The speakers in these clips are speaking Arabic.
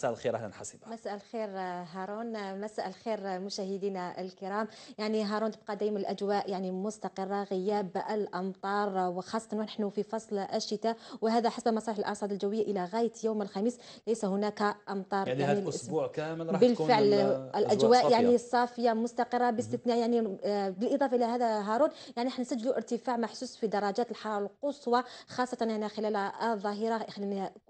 مساء الخير اهلا حسيبه مساء الخير هارون مساء الخير مشاهدينا الكرام يعني هارون تبقى دائما الاجواء يعني مستقره غياب الامطار وخاصه ونحن في فصل الشتاء وهذا حسب مصالح الارصاد الجويه الى غايه يوم الخميس ليس هناك امطار يعني, يعني هذا الاسبوع كامل راح بالفعل تكون الاجواء صافية. يعني صافيه مستقره باستثناء يعني آه، بالاضافه الى هذا هارون يعني احنا نسجل ارتفاع محسوس في درجات الحراره القصوى خاصه يعني خلال الظهيره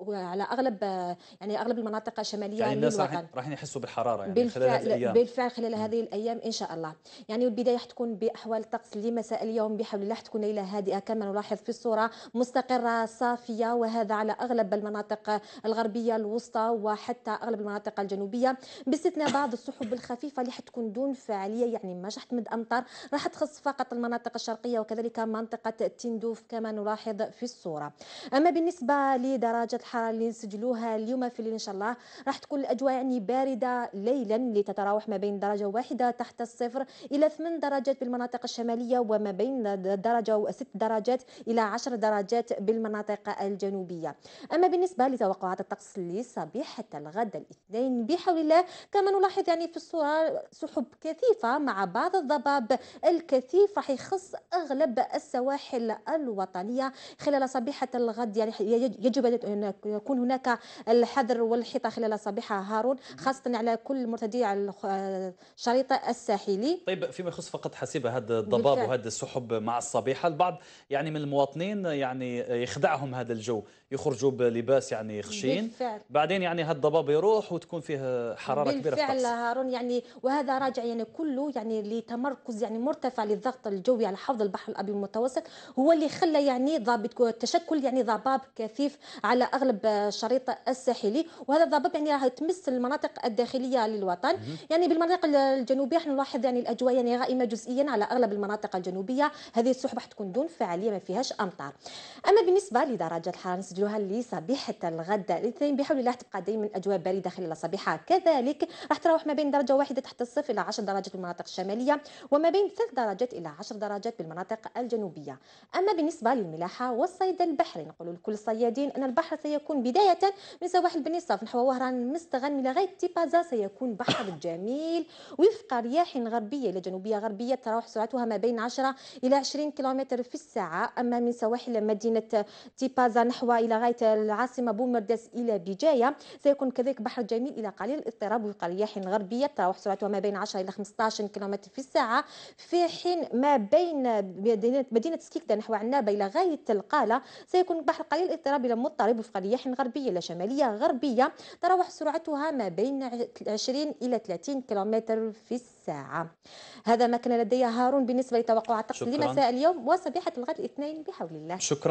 على اغلب آه، يعني اغلب المناطق المنطقه الشماليه يعني الناس للوطن راح يحسوا بالحراره يعني بالفعل خلال هذه الايام بالفعل خلال هذه الايام ان شاء الله يعني البدايه حتكون باحوال الطقس لمساء اليوم بحول الله حتكون ليله هادئه كما نلاحظ في الصوره مستقره صافيه وهذا على اغلب المناطق الغربيه الوسطى وحتى اغلب المناطق الجنوبيه باستثناء بعض السحب الخفيفه اللي حتكون دون فعاليه يعني ما راح تمد امطار راح تخص فقط المناطق الشرقيه وكذلك منطقه تندوف كما نلاحظ في الصوره اما بالنسبه لدرجه الحراره اللي نسجلوها اليوم في الليل ان شاء الله راح تكون الاجواء يعني بارده ليلا لتتراوح ما بين درجه واحده تحت الصفر الى 8 درجات بالمناطق الشماليه وما بين درجه و6 درجات الى 10 درجات بالمناطق الجنوبيه اما بالنسبه لتوقعات الطقس لصبيح حتى الغد الاثنين بحول الله كما نلاحظ يعني في الصوره سحب كثيفه مع بعض الضباب الكثيف راح يخص اغلب السواحل الوطنيه خلال صبيحه الغد يعني يجب ان يكون هناك الحذر والحيطه خلال صبيحه هارون خاصه على كل مرتدي الشريطه الساحلي طيب فيما يخص فقط حسيبه هذا الضباب وهذا السحب مع الصبيحه البعض يعني من المواطنين يعني يخدعهم هذا الجو يخرجوا بلباس يعني خشين بالفعل. بعدين يعني هذا الضباب يروح وتكون فيه حراره بالفعل كبيره بالفعل هارون يعني وهذا راجع يعني كله يعني لتمركز يعني مرتفع للضغط الجوي على حوض البحر الابيض المتوسط هو اللي خلى يعني ضابط تشكل يعني ضباب كثيف على اغلب الشريط الساحلي وهذا الهضاب يعني راه تمس المناطق الداخليه للوطن يعني بالمناطق الجنوبيه احنا نلاحظ يعني الاجواء يعني غائمه جزئيا على اغلب المناطق الجنوبيه هذه السحب راح تكون دون فعاليه ما فيهاش امطار اما بالنسبه لدرجه الحراره نسجلوها لصبيحه الغد الاثنين بحول الله تبقى دائما اجواء بارده خلال الصبيحه كذلك راح تروح ما بين درجه واحده تحت الصفر الى 10 درجات بالمناطق الشماليه وما بين 3 درجات الى 10 درجات بالمناطق الجنوبيه اما بالنسبه للملاحه والصيد البحري نقول لكل الصيادين ان البحر سيكون بدايه من سواحل بني صاف نحو وهران مستغن لغاية تيبازا سيكون بحر جميل وفق رياح غربية إلى جنوبية غربية تراوح سرعتها ما بين 10 إلى 20 كيلومتر في الساعة أما من سواحل مدينة تيبازا نحو إلى غاية العاصمة بومرداس إلى بجاية سيكون كذلك بحر جميل إلى قليل الاضطراب وفق رياح غربية تراوح سرعتها ما بين 10 إلى 15 كيلومتر في الساعة في حين ما بين مدينة, مدينة سكيكدا نحو عنابة إلى غاية القالة سيكون بحر قليل الاضطراب إلى مضطرب وفق رياح غربية إلى شمالية غربية تتراوح سرعتها ما بين 20 إلى 30 كيلومتر في الساعة هذا ما كان لدي هارون بالنسبة لتوقعات الطقس لمساء اليوم وصبيحة الغد الاثنين بحول الله شكرا